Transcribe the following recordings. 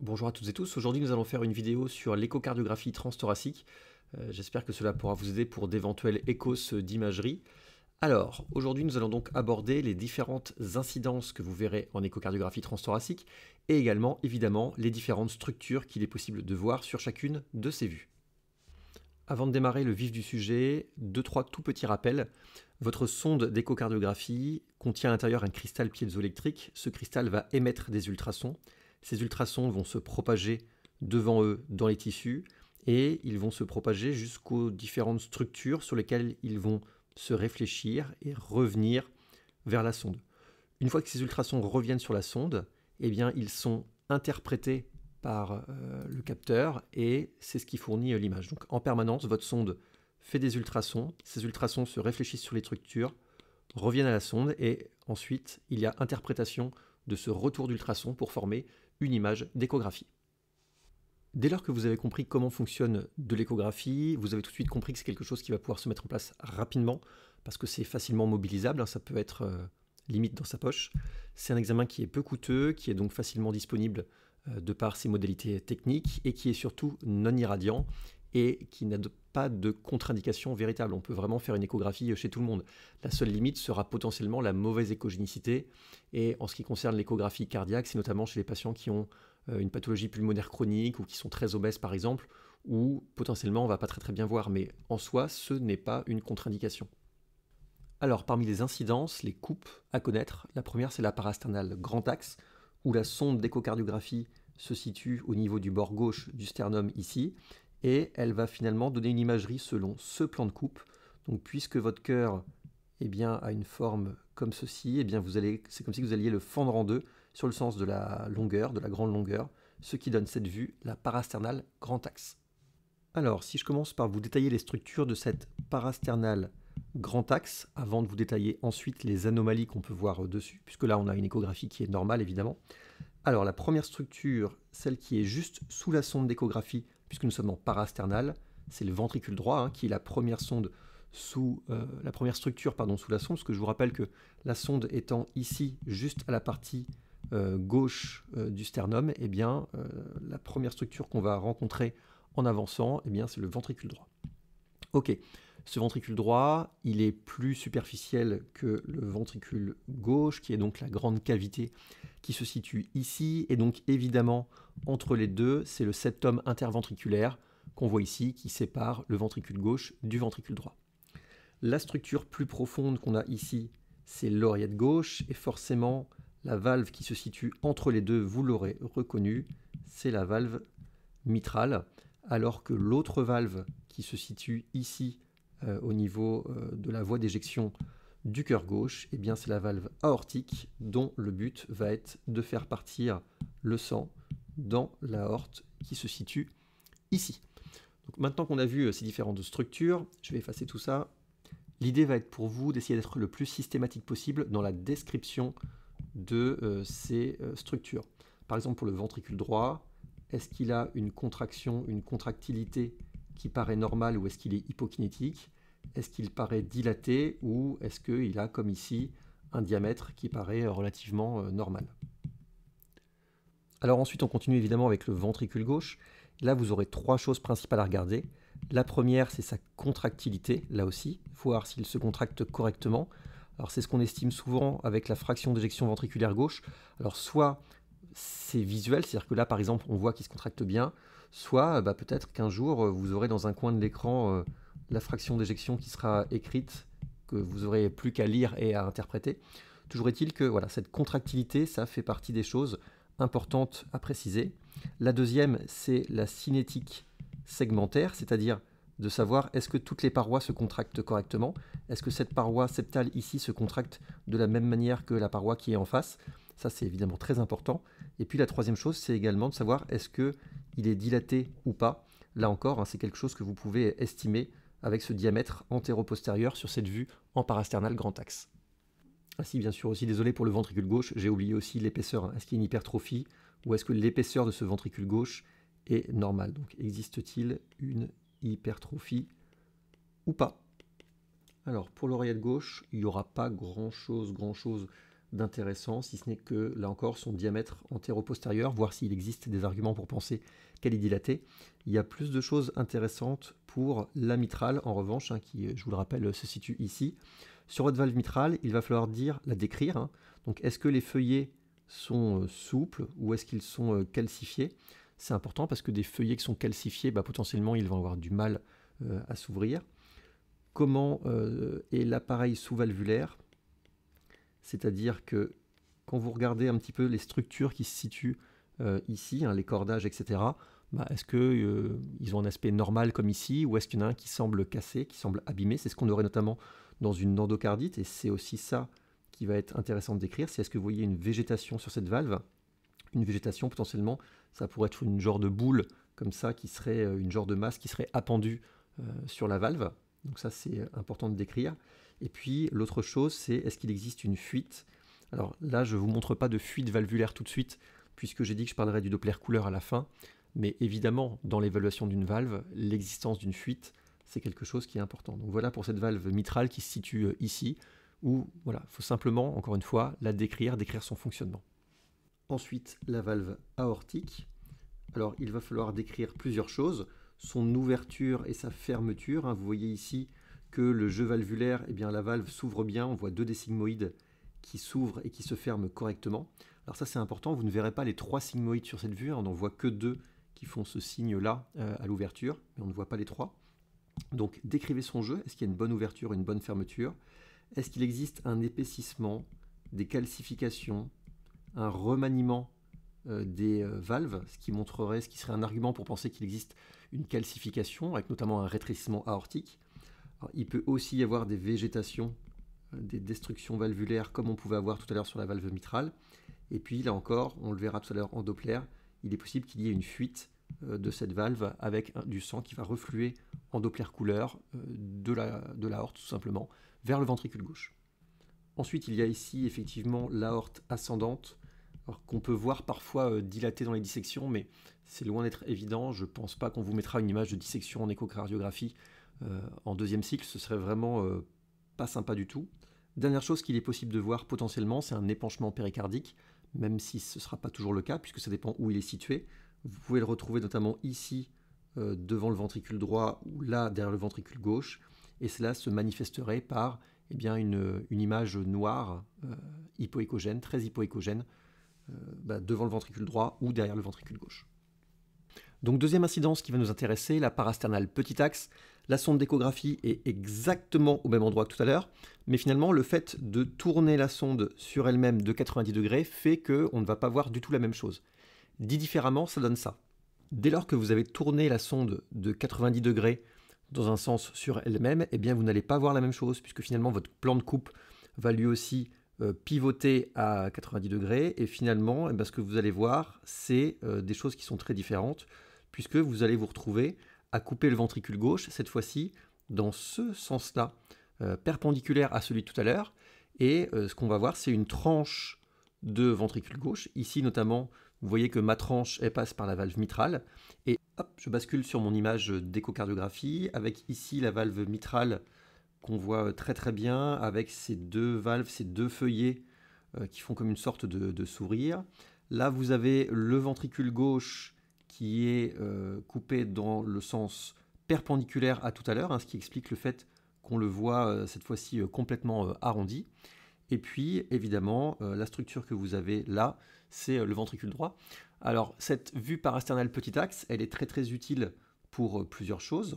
Bonjour à toutes et tous, aujourd'hui nous allons faire une vidéo sur l'échocardiographie transthoracique. Euh, j'espère que cela pourra vous aider pour d'éventuels échos d'imagerie. Alors, aujourd'hui nous allons donc aborder les différentes incidences que vous verrez en échocardiographie transthoracique et également évidemment les différentes structures qu'il est possible de voir sur chacune de ces vues. Avant de démarrer le vif du sujet, deux trois tout petits rappels. Votre sonde d'échocardiographie contient à l'intérieur un cristal piézoélectrique. Ce cristal va émettre des ultrasons ces ultrasons vont se propager devant eux dans les tissus et ils vont se propager jusqu'aux différentes structures sur lesquelles ils vont se réfléchir et revenir vers la sonde. Une fois que ces ultrasons reviennent sur la sonde, eh bien, ils sont interprétés par euh, le capteur et c'est ce qui fournit euh, l'image. Donc en permanence, votre sonde fait des ultrasons, ces ultrasons se réfléchissent sur les structures, reviennent à la sonde et ensuite il y a interprétation de ce retour d'ultrasons pour former une image d'échographie. Dès lors que vous avez compris comment fonctionne de l'échographie, vous avez tout de suite compris que c'est quelque chose qui va pouvoir se mettre en place rapidement, parce que c'est facilement mobilisable, hein, ça peut être euh, limite dans sa poche. C'est un examen qui est peu coûteux, qui est donc facilement disponible euh, de par ses modalités techniques, et qui est surtout non irradiant, et qui n'a pas de contre-indication véritable. On peut vraiment faire une échographie euh, chez tout le monde. La seule limite sera potentiellement la mauvaise échogénicité. Et en ce qui concerne l'échographie cardiaque, c'est notamment chez les patients qui ont euh, une pathologie pulmonaire chronique ou qui sont très obèses par exemple, où potentiellement on ne va pas très très bien voir. Mais en soi, ce n'est pas une contre-indication. Alors, parmi les incidences, les coupes à connaître, la première c'est la parasternale grand axe, où la sonde d'échocardiographie se situe au niveau du bord gauche du sternum ici, et elle va finalement donner une imagerie selon ce plan de coupe. Donc puisque votre cœur eh bien, a une forme comme ceci, eh bien vous allez, c'est comme si vous alliez le fendre en deux sur le sens de la longueur, de la grande longueur, ce qui donne cette vue, la parasternale grand axe. Alors si je commence par vous détailler les structures de cette parasternale grand axe, avant de vous détailler ensuite les anomalies qu'on peut voir euh, dessus, puisque là on a une échographie qui est normale évidemment, alors la première structure, celle qui est juste sous la sonde d'échographie, puisque nous sommes en parasternal, c'est le ventricule droit, hein, qui est la première sonde sous euh, la première structure pardon, sous la sonde, parce que je vous rappelle que la sonde étant ici juste à la partie euh, gauche euh, du sternum, et eh bien, la première structure qu'on va rencontrer en avançant, eh bien, c'est le ventricule droit. Ok, ce ventricule droit, il est plus superficiel que le ventricule gauche, qui est donc la grande cavité qui se situe ici. Et donc évidemment, entre les deux, c'est le septum interventriculaire qu'on voit ici qui sépare le ventricule gauche du ventricule droit. La structure plus profonde qu'on a ici, c'est l'oreillette gauche, et forcément, la valve qui se situe entre les deux, vous l'aurez reconnu, c'est la valve mitrale, alors que l'autre valve qui se situe ici euh, au niveau euh, de la voie d'éjection du cœur gauche, et eh bien c'est la valve aortique dont le but va être de faire partir le sang dans l'aorte qui se situe ici. maintenant qu'on a vu euh, ces différentes structures, je vais effacer tout ça. L'idée va être pour vous d'essayer d'être le plus systématique possible dans la description de ces structures. Par exemple pour le ventricule droit, est-ce qu'il a une contraction, une contractilité qui paraît normal ou est-ce qu'il est hypokinétique Est-ce qu'il paraît dilaté ou est-ce qu'il a, comme ici, un diamètre qui paraît euh, relativement euh, normal Alors ensuite, on continue évidemment avec le ventricule gauche. Là, vous aurez trois choses principales à regarder. La première, c'est sa contractilité, là aussi, voir s'il se contracte correctement. Alors c'est ce qu'on estime souvent avec la fraction d'éjection ventriculaire gauche. Alors soit c'est visuel, c'est-à-dire que là par exemple on voit qu'il se contracte bien, soit bah, peut-être qu'un jour, euh, vous aurez dans un coin de l'écran euh, la fraction d'éjection qui sera écrite, que vous aurez plus qu'à lire et à interpréter. Toujours est-il que voilà, cette contractilité, ça fait partie des choses importantes à préciser. La deuxième, c'est la cinétique segmentaire, c'est-à-dire de savoir est-ce que toutes les parois se contractent correctement, est-ce que cette paroi septale ici se contracte de la même manière que la paroi qui est en face. Ça, c'est évidemment très important. Et puis la troisième chose, c'est également de savoir est-ce que il est dilaté ou pas. Là encore, hein, c'est quelque chose que vous pouvez estimer avec ce diamètre antéro-postérieur sur cette vue en parasternal grand axe. Ainsi, ah bien sûr, aussi désolé pour le ventricule gauche, j'ai oublié aussi l'épaisseur. Hein. Est-ce qu'il y a une hypertrophie ou est-ce que l'épaisseur de ce ventricule gauche est normale Donc, existe-t-il une hypertrophie ou pas Alors, pour l'oreillette gauche, il n'y aura pas grand-chose, grand-chose d'intéressant, si ce n'est que, là encore, son diamètre antéro-postérieur, voir s'il existe des arguments pour penser qu'elle est dilatée. Il y a plus de choses intéressantes pour la mitrale, en revanche, hein, qui, euh, je vous le rappelle, euh, se situe ici. Sur votre valve mitrale, il va falloir dire, la décrire. Hein. Donc, est-ce que les feuillets sont euh, souples ou est-ce qu'ils sont calcifiés C'est important parce que des feuillets qui sont calcifiés, bah, potentiellement, ils vont avoir du mal à s'ouvrir. Comment est l'appareil sous-valvulaire C'est-à-dire que quand vous regardez un petit peu les structures qui se situent euh, ici, hein, les cordages, etc. Bah, est-ce qu'ils euh, ont un aspect normal comme ici, ou est-ce qu'il y en a un qui semble cassé, qui semble abîmé C'est ce qu'on aurait notamment dans une endocardite, et c'est aussi ça qui va être intéressant de décrire, c'est est-ce que vous voyez une végétation sur cette valve Une végétation potentiellement, ça pourrait être une genre de boule comme ça, qui serait euh, une genre de masse qui serait appendue sur la valve. Donc ça c'est important de décrire. Et puis l'autre chose c'est est-ce qu'il existe une fuite Alors là je ne vous montre pas de fuite valvulaire tout de suite puisque j'ai dit que je parlerai du Doppler couleur à la fin, mais évidemment, dans l'évaluation d'une valve, l'existence d'une fuite, c'est quelque chose qui est important. Donc voilà pour cette valve mitrale qui se situe euh, ici, où voilà, faut simplement, encore une fois, la décrire, décrire son fonctionnement. Ensuite, la valve aortique. Alors, il va falloir décrire plusieurs choses. Son ouverture et sa fermeture. Hein. vous voyez ici que le jeu valvulaire, eh bien, la valve s'ouvre bien. On voit deux des sigmoïdes qui s'ouvrent et qui se ferment correctement. Alors ça c'est important, vous ne verrez pas les trois sigmoïdes sur cette vue, hein. on n'en voit que deux qui font ce signe-là euh, à l'ouverture, mais on ne voit pas les trois. Donc décrivez son jeu, est-ce qu'il y a une bonne ouverture, une bonne fermeture Est-ce qu'il existe un épaississement, des calcifications, un remaniement euh, des euh, valves, ce qui montrerait, ce qui serait un argument pour penser qu'il existe une calcification, avec notamment un rétrécissement aortique. il peut aussi y avoir des végétations, des destructions valvulaires, comme on pouvait avoir tout à l'heure sur la valve mitrale. Et puis là encore, on le verra tout à l'heure en Doppler, il est possible qu'il y ait une fuite euh, de cette valve avec du sang qui va refluer en Doppler couleur euh, de l'aorte, tout simplement vers le ventricule gauche. Ensuite, il y a ici effectivement l'aorte ascendante qu'on peut voir parfois euh, dilatée dans les dissections, mais c'est loin d'être évident. Je ne pense pas qu'on vous mettra une image de dissection en échocardiographie en deuxième cycle. Ce serait vraiment pas sympa du tout. Dernière chose qu'il est possible de voir potentiellement, c'est un épanchement péricardique même si ce ne sera pas toujours le cas, puisque ça dépend où il est situé. Vous pouvez le retrouver notamment ici, euh, devant le ventricule droit, ou là, derrière le ventricule gauche, et cela se manifesterait par eh bien, une, image noire, euh, hypoécogène, très hypoécogène, euh, bah, devant le ventricule droit ou derrière le ventricule gauche. Donc deuxième incidence qui va nous intéresser, la parasternale petit axe. La sonde d'échographie est exactement au même endroit que tout à l'heure, mais finalement le fait de tourner la sonde sur elle-même de 90 degrés fait qu'on ne va pas voir du tout la même chose. Dit différemment, ça donne ça. Dès lors que vous avez tourné la sonde de 90 degrés dans un sens sur elle-même, eh bien vous n'allez pas voir la même chose, puisque finalement votre plan de coupe va lui aussi euh, pivoter à 90 degrés, et finalement eh ce que vous allez voir, c'est euh, des choses qui sont très différentes, puisque vous allez vous retrouver couper le ventricule gauche, cette fois-ci dans ce sens-là, euh, perpendiculaire à celui de tout à l'heure. Et euh, ce qu'on va voir, c'est une tranche de ventricule gauche. Ici notamment, vous voyez que ma tranche, elle passe par la valve mitrale. Et hop, je bascule sur mon image d'échocardiographie, avec ici la valve mitrale qu'on voit euh, très très bien, avec ces deux valves, ces deux feuillets qui font comme une sorte de, de sourire. Là, vous avez le ventricule gauche qui est euh, coupé dans le sens perpendiculaire à tout à l'heure, hein, ce qui explique le fait qu'on le voit euh, cette fois-ci euh, complètement arrondi. Et puis, évidemment, la structure que vous avez là, c'est le ventricule droit. Alors, cette vue parasternale petit axe, elle est très très utile pour plusieurs choses.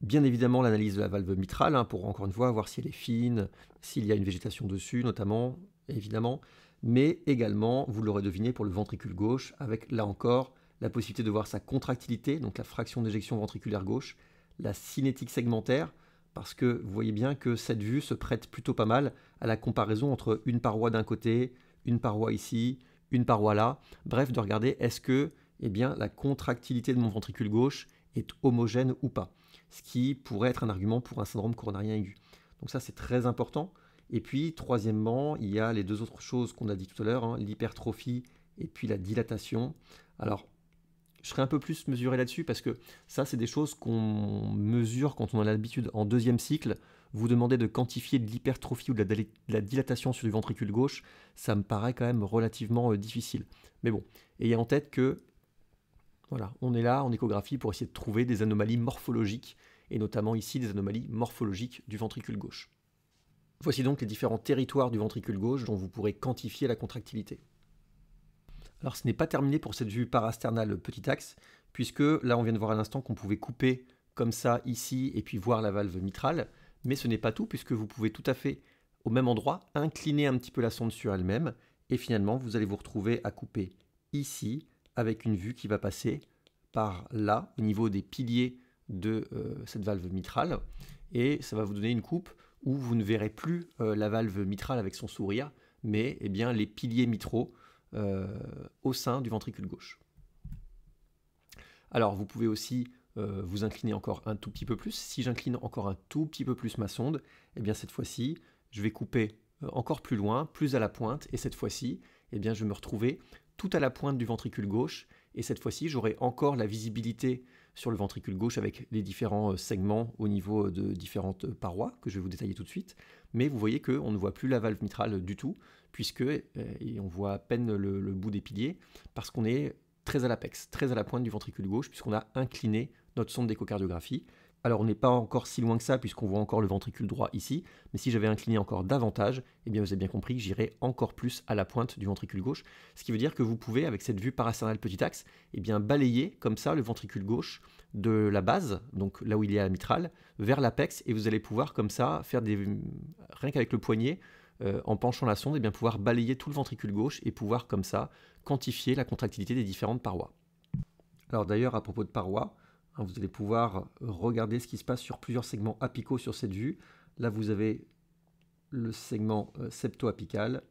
Bien évidemment, l'analyse de la valve mitrale, hein, pour encore une fois voir si elle est fine, s'il y a une végétation dessus, notamment, évidemment. Mais également, vous l'aurez deviné, pour le ventricule gauche, avec là encore la possibilité de voir sa contractilité, donc la fraction d'éjection ventriculaire gauche, la cinétique segmentaire, parce que vous voyez bien que cette vue se prête plutôt pas mal à la comparaison entre une paroi d'un côté, une paroi ici, une paroi là. Bref, de regarder est-ce que eh bien, la contractilité de mon ventricule gauche est homogène ou pas, ce qui pourrait être un argument pour un syndrome coronarien aigu. Donc ça, c'est très important. Et puis, troisièmement, il y a les deux autres choses qu'on a dit tout à l'heure, hein, l'hypertrophie et puis la dilatation. Alors, je serais un peu plus mesuré là-dessus parce que ça, c'est des choses qu'on mesure quand on a l'habitude. En deuxième cycle, vous demander de quantifier de l'hypertrophie ou de la, dilatation sur le ventricule gauche, ça me paraît quand même relativement euh, difficile. Mais bon, ayez en tête que voilà, on est là en échographie pour essayer de trouver des anomalies morphologiques, et notamment ici des anomalies morphologiques du ventricule gauche. Voici donc les différents territoires du ventricule gauche dont vous pourrez quantifier la contractilité. Alors ce n'est pas terminé pour cette vue parasternale petit axe, puisque là on vient de voir à l'instant qu'on pouvait couper comme ça ici et puis voir la valve mitrale, mais ce n'est pas tout puisque vous pouvez tout à fait au même endroit incliner un petit peu la sonde sur elle-même et finalement vous allez vous retrouver à couper ici avec une vue qui va passer par là au niveau des piliers de euh, cette valve mitrale et ça va vous donner une coupe où vous ne verrez plus euh, la valve mitrale avec son sourire mais eh bien les piliers mitraux euh, au sein du ventricule gauche. Alors vous pouvez aussi euh, vous incliner encore un tout petit peu plus. Si j'incline encore un tout petit peu plus ma sonde, eh bien cette fois-ci, je vais couper euh, encore plus loin, plus à la pointe, et cette fois-ci, eh bien je vais me retrouver tout à la pointe du ventricule gauche, et cette fois-ci, j'aurai encore la visibilité sur le ventricule gauche avec les différents euh, segments au niveau euh, de différentes euh, parois que je vais vous détailler tout de suite. Mais vous voyez qu'on ne voit plus la valve mitrale du tout, puisque, on voit à peine le, le bout des piliers, parce qu'on est très à l'apex, très à la pointe du ventricule gauche, puisqu'on a incliné notre sonde d'échocardiographie. Alors on n'est pas encore si loin que ça puisqu'on voit encore le ventricule droit ici, mais si j'avais incliné encore davantage, eh bien vous avez bien compris que j'irais encore plus à la pointe du ventricule gauche, ce qui veut dire que vous pouvez avec cette vue parasternale petit axe, eh bien balayer comme ça le ventricule gauche de la base, donc là où il est à la mitrale, vers l'apex et vous allez pouvoir comme ça faire des rien qu'avec le poignet euh, en penchant la sonde, et eh bien pouvoir balayer tout le ventricule gauche et pouvoir comme ça quantifier la contractilité des différentes parois. Alors d'ailleurs à propos de parois, Hein, vous allez pouvoir regarder ce qui se passe sur plusieurs segments apicaux sur cette vue. Là, vous avez le segment euh, septo-apical,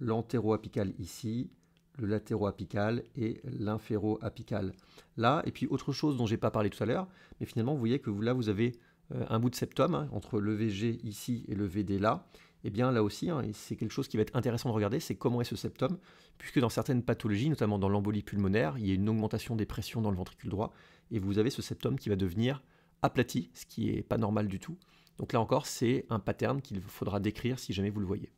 l'antéro-apical ici, le latéro-apical et l'inféro-apical là. Et puis autre chose dont je j'ai pas parlé tout à l'heure, mais finalement vous voyez que là vous avez euh, un bout de septum hein, entre le VG ici et le VD là. Et eh bien là aussi, hein, c'est quelque chose qui va être intéressant de regarder, c'est comment est ce septum, puisque dans certaines pathologies, notamment dans l'embolie pulmonaire, il y a une augmentation des pressions dans le ventricule droit, et vous avez ce septum qui va devenir aplati, ce qui n'est pas normal du tout. Donc là encore, c'est un pattern qu'il faudra décrire si jamais vous le voyez.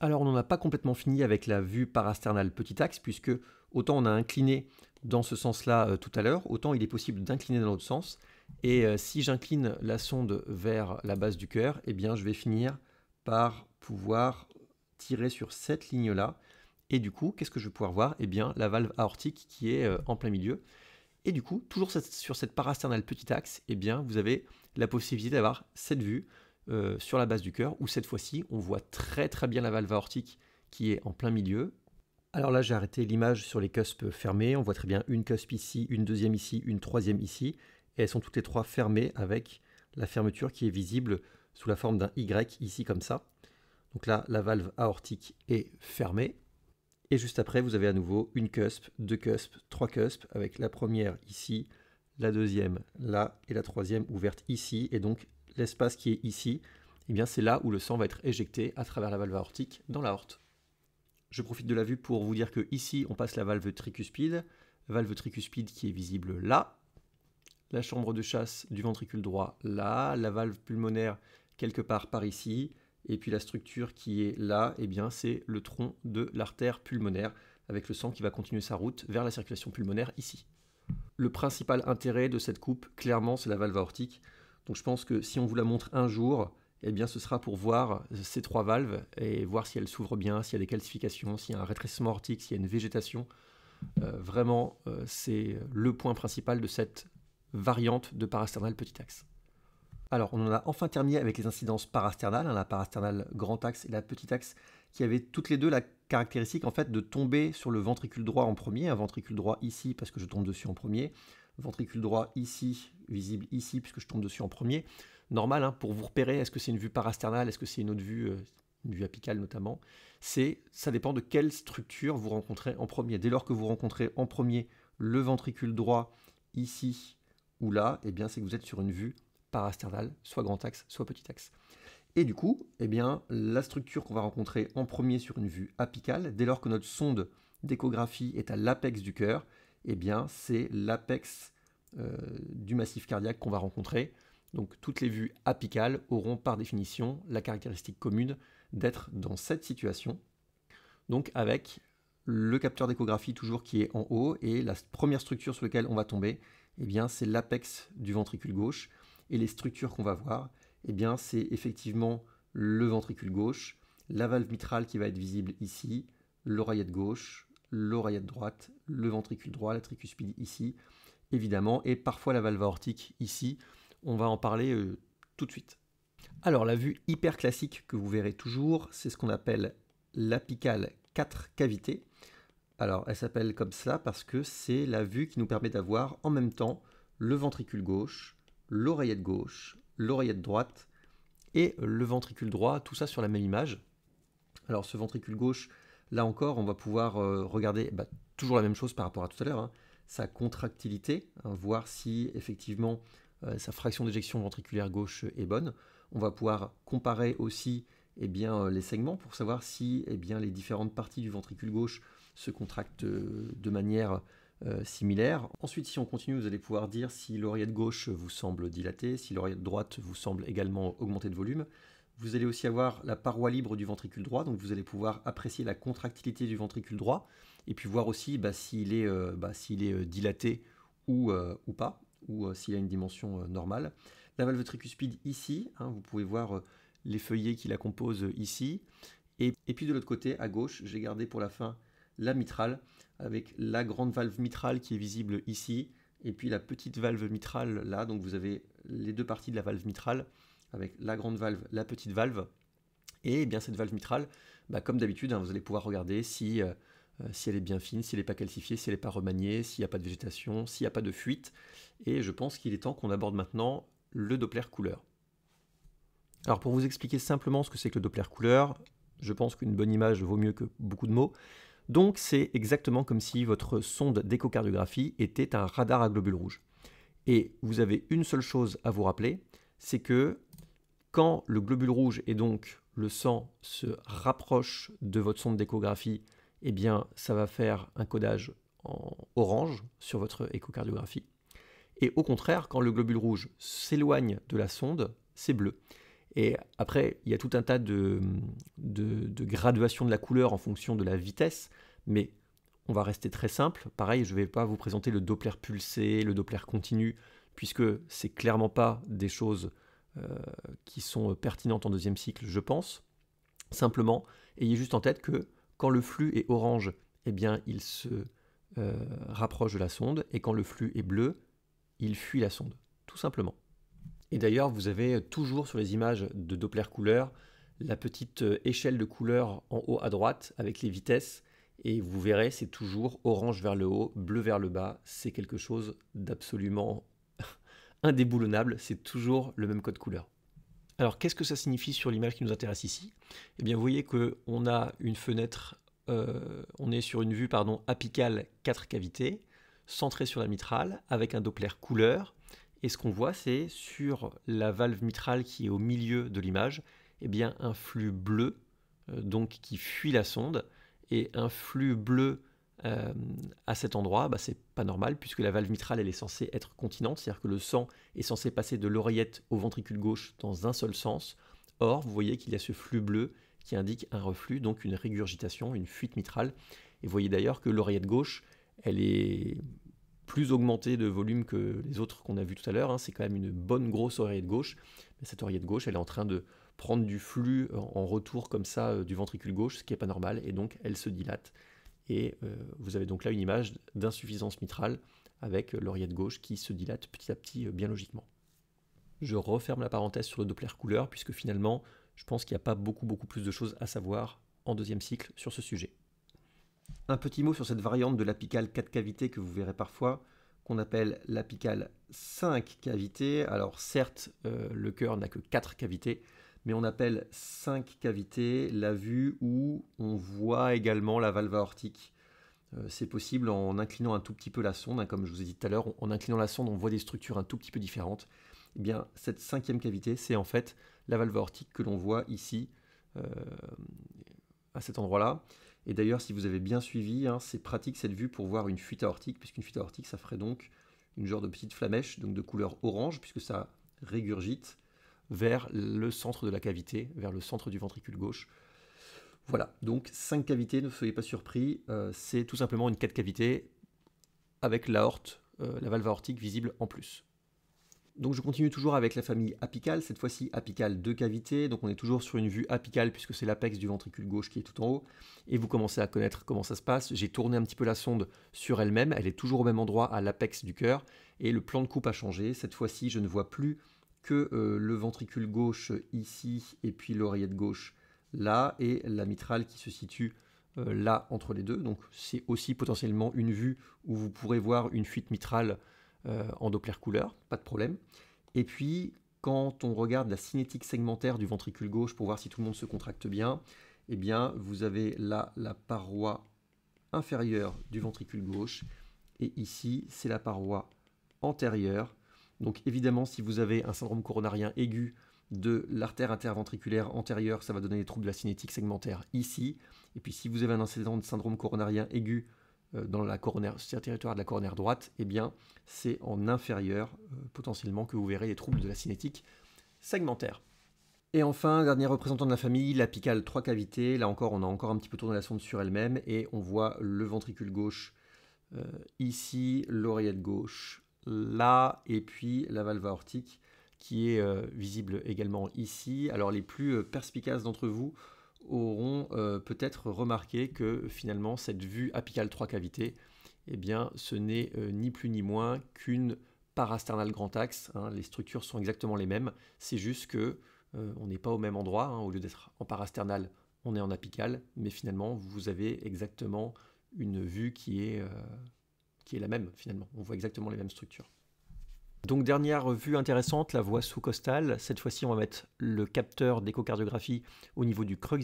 Alors on n'en a pas complètement fini avec la vue parasternale petit axe, puisque autant on a incliné dans ce sens-là euh, tout à l'heure, autant il est possible d'incliner dans l'autre sens. Et euh, si j'incline la sonde vers la base du cœur, eh bien je vais finir par pouvoir tirer sur cette ligne-là. Et du coup, qu'est-ce que je vais pouvoir voir Eh bien la valve aortique qui est euh, en plein milieu. Et du coup, toujours sur cette parasternale petit axe, eh bien, vous avez la possibilité d'avoir cette vue euh, sur la base du cœur, où cette fois-ci, on voit très très bien la valve aortique qui est en plein milieu. Alors là, j'ai arrêté l'image sur les cuspes fermés. On voit très bien une cuspe ici, une deuxième ici, une troisième ici. Et elles sont toutes les trois fermées avec la fermeture qui est visible sous la forme d'un Y ici comme ça. Donc là, la valve aortique est fermée. Et juste après, vous avez à nouveau une cusp, deux cusps, trois cusps, avec la première ici, la deuxième là, et la troisième ouverte ici. Et donc, l'espace qui est ici, eh bien c'est là où le sang va être éjecté à travers la valve aortique dans l'aorte. Je profite de la vue pour vous dire que ici, on passe la valve tricuspide, valve tricuspide qui est visible là, la chambre de chasse du ventricule droit là, la valve pulmonaire quelque part par ici, et puis la structure qui est là, et eh bien, c'est le tronc de l'artère pulmonaire, avec le sang qui va continuer sa route vers la circulation pulmonaire ici. Le principal intérêt de cette coupe, clairement, c'est la valve aortique. Donc je pense que si on vous la montre un jour, eh bien, ce sera pour voir ces trois valves et voir si elles s'ouvrent bien, s'il y a des calcifications, s'il y a un rétrécissement aortique, s'il y a une végétation. Euh, vraiment, euh, c'est le point principal de cette variante de parasternal petit axe. Alors, on en a enfin terminé avec les incidences parasternales, hein, la parasternale grand axe et la petite axe, qui avaient toutes les deux la caractéristique en fait de tomber sur le ventricule droit en premier, un ventricule droit ici parce que je tombe dessus en premier, ventricule droit ici, visible ici puisque je tombe dessus en premier. Normal, hein, pour vous repérer, est-ce que c'est une vue parasternale, est-ce que c'est une autre vue, euh, une vue apicale notamment, c'est ça dépend de quelle structure vous rencontrez en premier. Dès lors que vous rencontrez en premier le ventricule droit ici ou là, eh bien c'est que vous êtes sur une vue par soit grand axe, soit petit axe. Et du coup, eh bien, la structure qu'on va rencontrer en premier sur une vue apicale, dès lors que notre sonde d'échographie est à l'apex du cœur, eh bien, c'est l'apex euh, du massif cardiaque qu'on va rencontrer. Donc toutes les vues apicales auront par définition la caractéristique commune d'être dans cette situation. Donc avec le capteur d'échographie toujours qui est en haut et la première structure sur laquelle on va tomber, eh bien c'est l'apex du ventricule gauche. Et les structures qu'on va voir, eh bien, c'est effectivement le ventricule gauche, la valve mitrale qui va être visible ici, l'oreillette gauche, l'oreillette droite, le ventricule droit, la tricuspide ici, évidemment, et parfois la valve aortique ici. On va en parler euh, tout de suite. Alors la vue hyper classique que vous verrez toujours, c'est ce qu'on appelle l'apicale 4 cavités. Alors elle s'appelle comme ça parce que c'est la vue qui nous permet d'avoir en même temps le ventricule gauche, l'oreillette gauche, l'oreillette droite et le ventricule droit, tout ça sur la même image. Alors ce ventricule gauche, là encore, on va pouvoir euh, regarder bah, toujours la même chose par rapport à tout à l'heure, hein. sa contractilité, hein, voir si effectivement euh, sa fraction d'éjection ventriculaire gauche est bonne. On va pouvoir comparer aussi eh bien, euh, les segments pour savoir si eh bien, les différentes parties du ventricule gauche se contractent de manière euh, similaire. Ensuite, si on continue, vous allez pouvoir dire si l'oreillette gauche vous semble dilatée, si l'oreillette droite vous semble également augmenter de volume. Vous allez aussi avoir la paroi libre du ventricule droit, donc vous allez pouvoir apprécier la contractilité du ventricule droit, et puis voir aussi bah, s'il est, euh, bah, est euh, dilaté ou, ou pas, ou s'il a une dimension normale. La valve tricuspide ici, hein, vous pouvez voir les feuillets qui la composent ici. Et, et puis de l'autre côté, à gauche, j'ai gardé pour la fin la mitrale avec la grande valve mitrale qui est visible ici, et puis la petite valve mitrale là, donc vous avez les deux parties de la valve mitrale, avec la grande valve, la petite valve, et eh bien cette valve mitrale, bah, comme d'habitude, hein, vous allez pouvoir regarder si, euh, euh, si elle est bien fine, si elle n'est pas calcifiée, si elle n'est pas remaniée, s'il n'y a pas de végétation, s'il n'y a pas de fuite, et je pense qu'il est temps qu'on aborde maintenant le Doppler couleur. Alors pour vous expliquer simplement ce que c'est que le Doppler couleur, je pense qu'une bonne image vaut mieux que beaucoup de mots. Donc c'est exactement comme si votre sonde d'échocardiographie était un radar à globules rouges. Et vous avez une seule chose à vous rappeler, c'est que quand le globule rouge et donc le sang se rapprochent de votre sonde d'échographie, eh bien ça va faire un codage en orange sur votre échocardiographie. Et au contraire, quand le globule rouge s'éloigne de la sonde, c'est bleu. Et après, il y a tout un tas de, graduations de la couleur en fonction de la vitesse, mais on va rester très simple. Pareil, je ne vais pas vous présenter le Doppler pulsé, le Doppler continu, puisque c'est clairement pas des choses euh, qui sont pertinentes en deuxième cycle, je pense. Simplement, ayez juste en tête que quand le flux est orange, eh bien, il se euh, rapproche de la sonde, et quand le flux est bleu, il fuit la sonde, tout simplement. Et d'ailleurs, vous avez toujours sur les images de Doppler couleur la petite euh, échelle de couleur en haut à droite avec les vitesses. Et vous verrez, c'est toujours orange vers le haut, bleu vers le bas. C'est quelque chose d'absolument indéboulonnable. C'est toujours le même code couleur. Alors, qu'est-ce que ça signifie sur l'image qui nous intéresse ici Eh bien, vous voyez qu'on a une fenêtre, euh, on est sur une vue pardon, apicale 4 cavités, centrée sur la mitrale, avec un Doppler couleur. Et ce qu'on voit, c'est sur la valve mitrale qui est au milieu de l'image, eh bien un flux bleu euh, donc qui fuit la sonde et un flux bleu euh, à cet endroit, bah, c'est pas normal puisque la valve mitrale elle est censée être continente, c'est-à-dire que le sang est censé passer de l'oreillette au ventricule gauche dans un seul sens. Or, vous voyez qu'il y a ce flux bleu qui indique un reflux, donc une régurgitation, une fuite mitrale. Et vous voyez d'ailleurs que l'oreillette gauche, elle est plus augmenté de volume que les autres qu'on a vu tout à l'heure. Hein. C'est quand même une bonne grosse oreillette gauche. Mais cette oreillette gauche, elle est en train de prendre du flux en retour comme ça euh, du ventricule gauche, ce qui n'est pas normal, et donc elle se dilate. Et euh, vous avez donc là une image d'insuffisance mitrale avec l'oreillette gauche qui se dilate petit à petit euh, bien logiquement. Je referme la parenthèse sur le Doppler couleur puisque finalement je pense qu'il n'y a pas beaucoup beaucoup plus de choses à savoir en deuxième cycle sur ce sujet. Un petit mot sur cette variante de l'apicale 4 cavités que vous verrez parfois, qu'on appelle l'apicale 5 cavités. Alors certes, euh, le cœur n'a que 4 cavités, mais on appelle 5 cavités la vue où on voit également la valve aortique. Euh, c'est possible en inclinant un tout petit peu la sonde, hein, comme je vous ai dit tout à l'heure, en inclinant la sonde on voit des structures un tout petit peu différentes. Eh bien, cette cinquième cavité, c'est en fait la valve aortique que l'on voit ici, euh, à cet endroit-là. Et d'ailleurs, si vous avez bien suivi, hein, c'est pratique cette vue pour voir une fuite aortique, puisqu'une fuite aortique, ça ferait donc une genre de petite flamèche, donc de couleur orange, puisque ça régurgite vers le centre de la cavité, vers le centre du ventricule gauche. Voilà, donc 5 cavités, ne soyez pas surpris, euh, c'est tout simplement une 4 cavités avec l'aorte, euh, la valve aortique visible en plus. Donc je continue toujours avec la famille apicale, cette fois-ci apicale de cavité, donc on est toujours sur une vue apicale puisque c'est l'apex du ventricule gauche qui est tout en haut, et vous commencez à connaître comment ça se passe. J'ai tourné un petit peu la sonde sur elle-même, elle est toujours au même endroit à l'apex du cœur, et le plan de coupe a changé. Cette fois-ci je ne vois plus que euh, le ventricule gauche ici, et puis l'oreillette gauche là, et la mitrale qui se situe euh, là entre les deux, donc c'est aussi potentiellement une vue où vous pourrez voir une fuite mitrale euh, en Doppler couleur, pas de problème. Et puis, quand on regarde la cinétique segmentaire du ventricule gauche pour voir si tout le monde se contracte bien, eh bien, vous avez là la paroi inférieure du ventricule gauche, et ici, c'est la paroi antérieure. Donc évidemment, si vous avez un syndrome coronarien aigu de l'artère interventriculaire antérieure, ça va donner des troubles de la cinétique segmentaire ici. Et puis si vous avez un incident de syndrome coronarien aigu euh, dans la coronaire, sur le territoire de la coronaire droite, et eh bien, c'est en inférieur euh, potentiellement que vous verrez les troubles de la cinétique segmentaire. Et enfin, dernier représentant de la famille, l'apical 3 cavités. Là encore, on a encore un petit peu tourné la sonde sur elle-même et on voit le ventricule gauche euh, ici, l'oreillette gauche là, et puis la valve aortique qui est visible également ici. Alors les plus perspicaces d'entre vous auront euh, peut-être remarqué que finalement cette vue apicale 3 cavités, eh bien ce n'est euh, ni plus ni moins qu'une parasternale grand axe. Hein. les structures sont exactement les mêmes, c'est juste que euh, on n'est pas au même endroit. Hein. au lieu d'être en parasternale, on est en apicale, mais finalement vous avez exactement une vue qui est, qui est la même finalement. On voit exactement les mêmes structures. Donc dernière vue intéressante, la voie sous-costale. Cette fois-ci, on va mettre le capteur d'échocardiographie au niveau du creux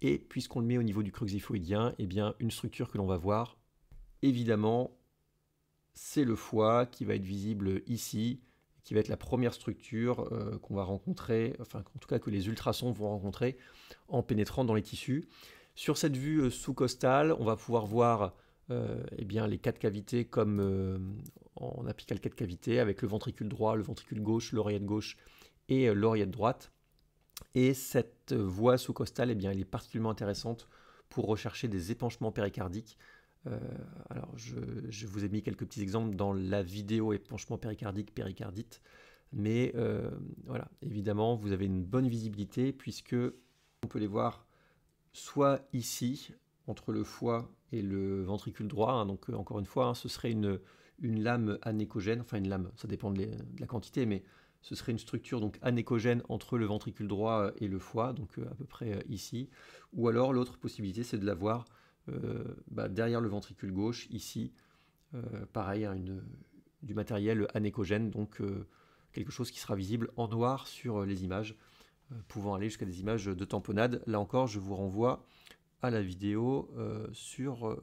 Et puisqu'on le met au niveau du creux eh bien une structure que l'on va voir, évidemment, c'est le foie qui va être visible ici, qui va être la première structure euh, qu'on va rencontrer, enfin en tout cas que les ultrasons vont rencontrer en pénétrant dans les tissus. Sur cette vue euh, sous-costale, on va pouvoir voir euh, eh bien, les quatre cavités comme on le cas quatre cavités avec le ventricule droit, le ventricule gauche, l'oreillette gauche et euh, l'oreillette droite. Et cette voie sous-costale, eh bien, elle est particulièrement intéressante pour rechercher des épanchements péricardiques. Euh, alors, je, je, vous ai mis quelques petits exemples dans la vidéo épanchement péricardique, péricardite. Mais voilà, évidemment, vous avez une bonne visibilité puisque on peut les voir soit ici, entre le foie et le ventricule droit. Hein. donc, euh, encore une fois, hein, ce serait une, lame anécogène, enfin une lame, ça dépend de, la quantité, mais ce serait une structure donc anécogène entre le ventricule droit euh, et le foie, donc euh, à peu près ici. Ou alors l'autre possibilité, c'est de l'avoir bah, derrière le ventricule gauche, ici, pareil, hein, du matériel anécogène, donc quelque chose qui sera visible en noir sur les images, pouvant aller jusqu'à des images de tamponnade. Là encore, je vous renvoie à la vidéo euh, sur euh,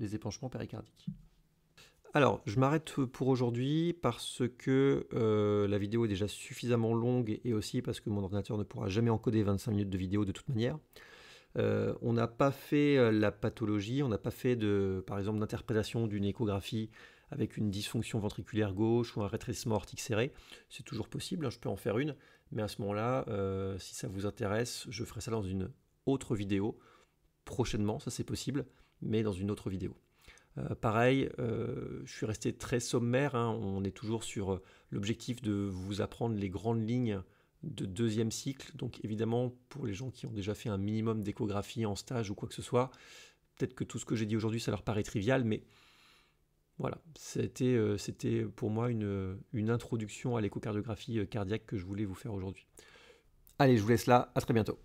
les épanchements péricardiques. Alors, je m'arrête pour aujourd'hui parce que euh, la vidéo est déjà suffisamment longue et aussi parce que mon ordinateur ne pourra jamais encoder 25 minutes de vidéo de toute manière. on n'a pas fait la pathologie, on n'a pas fait de, par exemple d'interprétation d'une échographie avec une dysfonction ventriculaire gauche ou un rétrécissement aortique serré. C'est toujours possible, hein, je peux en faire une, mais à ce moment-là, si ça vous intéresse, je ferai ça dans une autre vidéo prochainement, ça c'est possible, mais dans une autre vidéo. Euh, pareil, euh, je suis resté très sommaire, hein. on est toujours sur euh, l'objectif de vous apprendre les grandes lignes de deuxième cycle, donc évidemment pour les gens qui ont déjà fait un minimum d'échographie en stage ou quoi que ce soit, peut-être que tout ce que j'ai dit aujourd'hui ça leur paraît trivial, mais voilà, c'était pour moi une, une introduction à l'échocardiographie cardiaque que je voulais vous faire aujourd'hui. Allez, je vous laisse là, à très bientôt.